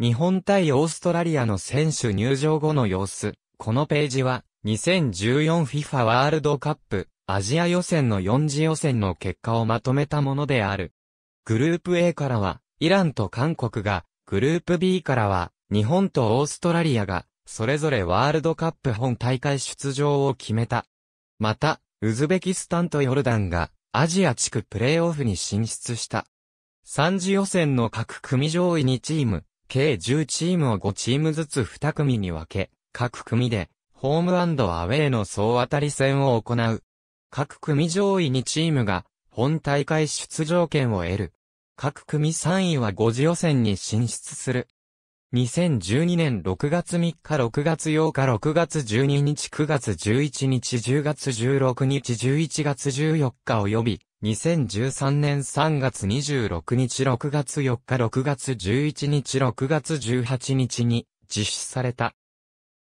日本対オーストラリアの選手入場後の様子。このページは、2014FIFA ワールドカップ、アジア予選の4次予選の結果をまとめたものである。グループ A からは、イランと韓国が、グループ B からは、日本とオーストラリアが、それぞれワールドカップ本大会出場を決めた。また、ウズベキスタンとヨルダンが、アジア地区プレーオフに進出した。3次予選の各組上位2チーム、計10チームを5チームずつ2組に分け、各組で、ホームアウェイの総当たり戦を行う。各組上位2チームが、本大会出場権を得る。各組3位は5次予選に進出する。2012年6月3日6月8日6月12日9月11日10月16日11月14日及び2013年3月26日6月4日6月11日6月18日に実施された。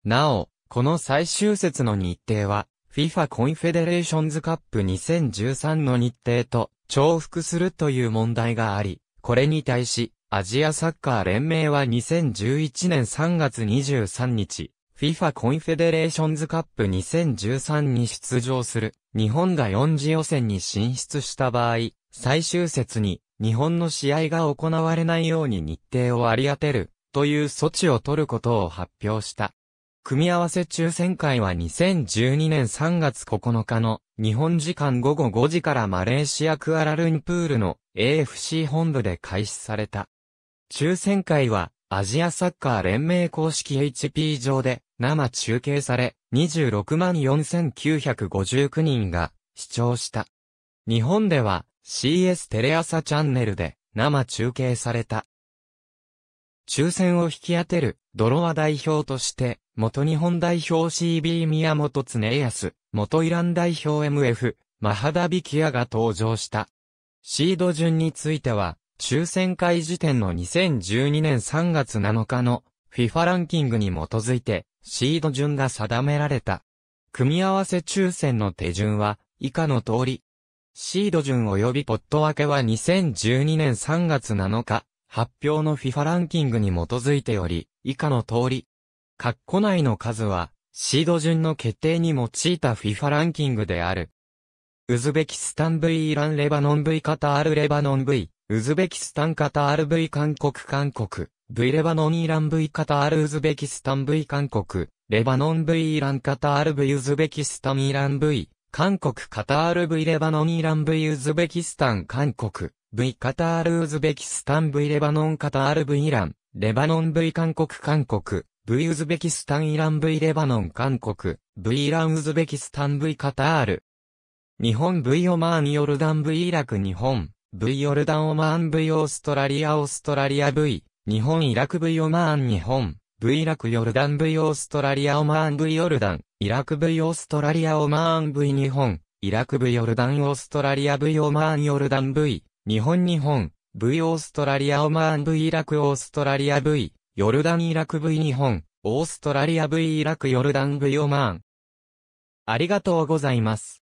なお、この最終節の日程は FIFA コンフェデレーションズカップ2013の日程と重複するという問題があり、これに対しアジアサッカー連盟は2011年3月23日、FIFA コンフェデレーションズカップ2013に出場する日本が4次予選に進出した場合、最終節に日本の試合が行われないように日程を割り当てるという措置を取ることを発表した。組み合わせ抽選会は2012年3月9日の日本時間午後5時からマレーシアクアラルンプールの AFC 本部で開始された。抽選会は、アジアサッカー連盟公式 HP 上で生中継され、26万4959人が視聴した。日本では CS テレ朝チャンネルで生中継された。抽選を引き当てる、ドロワ代表として、元日本代表 CB 宮本恒康、元イラン代表 MF、マハダビキアが登場した。シード順については、抽選会時点の2012年3月7日の FIFA ランキングに基づいてシード順が定められた。組み合わせ抽選の手順は以下の通り。シード順及びポット分けは2012年3月7日発表の FIFA ランキングに基づいており、以下の通り。括弧内の数はシード順の決定に用いた FIFA ランキングである。ウズベキスタン V イランレバノン V カタールレバノン V ウズベキスタンカタール V 韓国韓国、V レバノンイラン V カタールウズベキスタン V 韓国、レバノン V イランカタール V ウズベキスタンイラン V、韓国カタール V レバノンイラン V ウズベキスタン韓国、V カタールウズベキスタン V レバノンカタール V イラン、レバノン V 韓国韓国、V ウズベキスタンイラン V レバノン韓国、V イランウズベキスタン V カタール。日本 V オマーンヨルダン V イラク日本。V ヨルダンオマーン V オーストラリアオーストラリア V 日本イラク V オマーン日本 V イラクヨルダン V オーストラリアオマーン V ヨルダンイラク V オーストラリアオマーン V 日本イラク V ヨルダンオーストラリア V オマーンヨルダン V 日本日本 V オーストラリアオマーン V イラクオーストラリア V ヨルダンイラク V 日本オーストラリア V イラクヨルダン V オマーンありがとうございます。